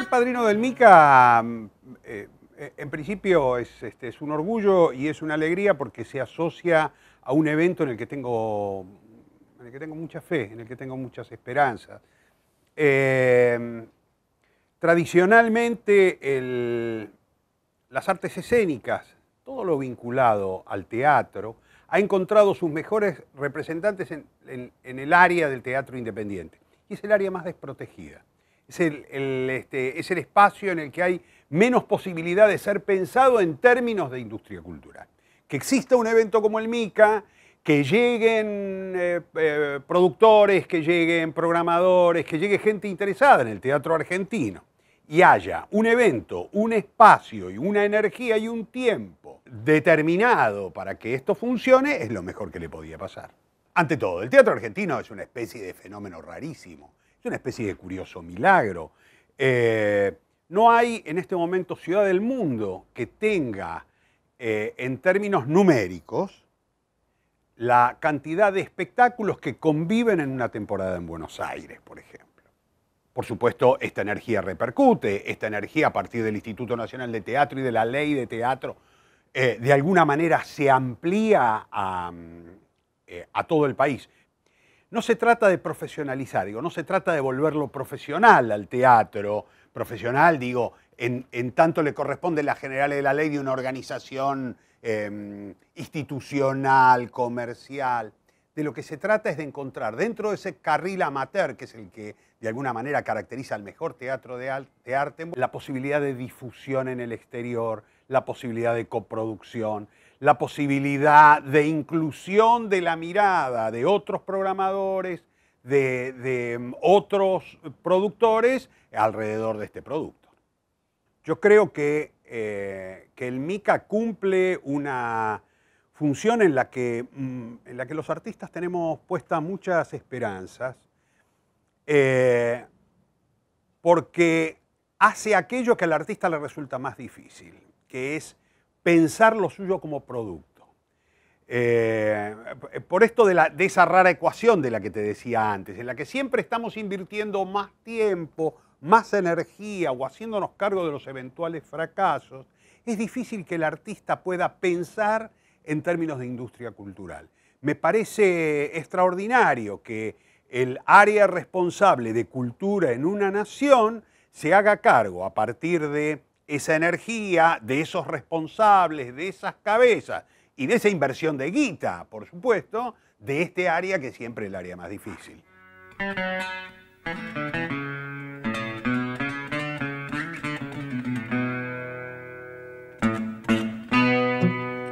ser padrino del Mica, mm, eh, en principio, este, es, un orgullo y es una alegría porque se asocia a un evento en el que tengo, el que tengo mucha fe, en el que tengo muchas esperanzas. Eh, tradicionalmente, las artes escénicas, todo lo vinculado al teatro, ha encontrado sus mejores representantes en el área del teatro independiente. Y es el área más desprotegida es el, este, es el espacio en el que hay menos posibilidad de ser pensado en términos de industria cultural. Que exista un evento como el MICA, que lleguen eh, eh, productores, que lleguen programadores, que llegue gente interesada en el teatro argentino y haya un evento, un espacio y una energía y un tiempo determinado para que esto funcione, es lo mejor que le podía pasar. Ante todo, el teatro argentino es una especie de fenómeno rarísimo es una especie de curioso milagro. Eh, no hay en este momento ciudad del mundo que tenga, eh, en términos numéricos, la cantidad de espectáculos que conviven en una temporada en Buenos Aires, por ejemplo. Por supuesto, esta energía repercute, esta energía a partir del Instituto Nacional de Teatro y de la Ley de Teatro, eh, de alguna manera se amplía a mm, todo el país. No se trata de profesionalizar, digo, no se trata de volverlo profesional al teatro, profesional, digo, en, tanto le corresponde la general de la ley de una organización em, institucional, comercial. De lo que se trata es de encontrar dentro de ese carril amateur, que es el que de alguna manera caracteriza al mejor teatro de arte, la posibilidad de difusión en el exterior, la posibilidad de coproducción, la posibilidad de inclusión de la mirada de otros programadores, de, mm, otros productores alrededor de este producto. Yo creo que, eh, el MICA cumple una función en la, que, mm, en la que los artistas tenemos puestas muchas esperanzas, eh, porque hace aquello que al artista le resulta más difícil, que es pensar lo suyo como producto. Eh, por esto de, de esa rara ecuación de la que te decía antes, en la que siempre estamos invirtiendo más tiempo, más energía o haciéndonos cargo de los eventuales fracasos, es difícil que el artista pueda pensar en términos de industria cultural. Me parece extraordinario que el área responsable de cultura en una nación se haga cargo a partir de esa energía de esos responsables, de esas cabezas y de esa inversión de guita, por supuesto, de este área que siempre es el área más difícil.